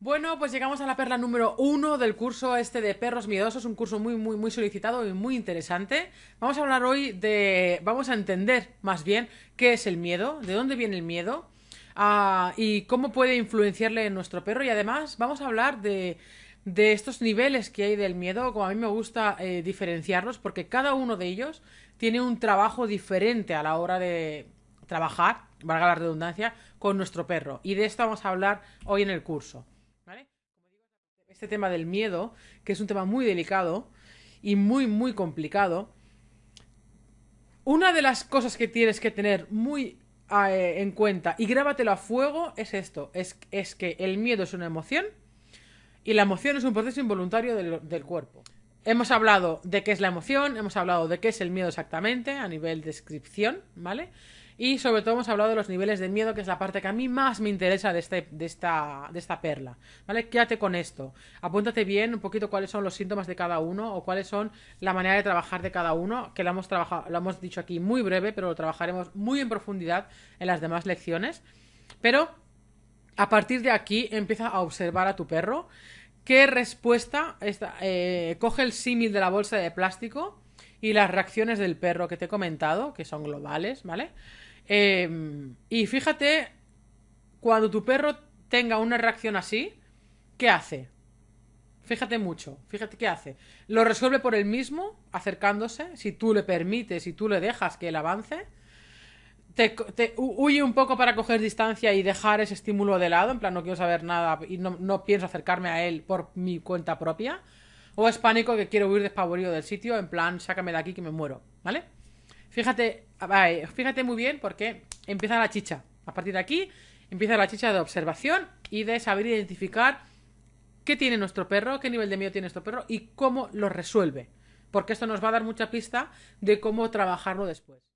Bueno, pues llegamos a la perla número uno del curso este de perros miedosos, un curso muy, muy, muy solicitado y muy interesante. Vamos a hablar hoy de, vamos a entender más bien qué es el miedo, de dónde viene el miedo ah, y cómo puede influenciarle en nuestro perro y además vamos a hablar de, estos niveles que hay del miedo, como a mí me gusta eh, diferenciarlos porque cada uno de ellos tiene un trabajo diferente a la hora de trabajar, valga la redundancia, con nuestro perro. Y de esto vamos a hablar hoy en el curso este tema del miedo, que es un tema muy delicado y muy, muy complicado, una de las cosas que tienes que tener muy ah, eh, en cuenta y grábatelo a fuego es esto, es, es, que el miedo es una emoción y la emoción es un proceso involuntario del, del cuerpo. Hemos hablado de qué es la emoción, hemos hablado de qué es el miedo exactamente a nivel descripción, ¿vale? Y sobre todo hemos hablado de los niveles de miedo, que es la parte que a mí más me interesa de, este, de, esta, perla. ¿Vale? Quédate con esto. Apúntate bien un poquito cuáles son los síntomas de cada uno o cuáles son la manera de trabajar de cada uno, que lo hemos, trabajado, lo hemos dicho aquí muy breve, pero lo trabajaremos muy en profundidad en las demás lecciones. Pero a partir de aquí empieza a observar a tu perro. ¿Qué respuesta? Eh, coge el símil de la bolsa de plástico y las reacciones del perro que te he comentado, que son globales, ¿vale? Em, y fíjate, cuando tu perro tenga una reacción así, ¿qué hace? Fíjate mucho, fíjate qué hace. Lo resuelve por él mismo, acercándose, si tú le permites, si tú le dejas que él avance. Te, huye un poco para coger distancia y dejar ese estímulo de lado, en plan no quiero saber nada y no, no pienso acercarme a él por mi cuenta propia. O es pánico que quiero huir despavorido del sitio, en plan sácame de aquí que me muero, ¿vale? Fíjate, fíjate muy bien porque empieza la chicha. A partir de aquí empieza la chicha de observación y de saber identificar qué tiene nuestro perro, qué nivel de miedo tiene nuestro perro y cómo lo resuelve. Porque esto nos va a dar mucha pista de cómo trabajarlo después.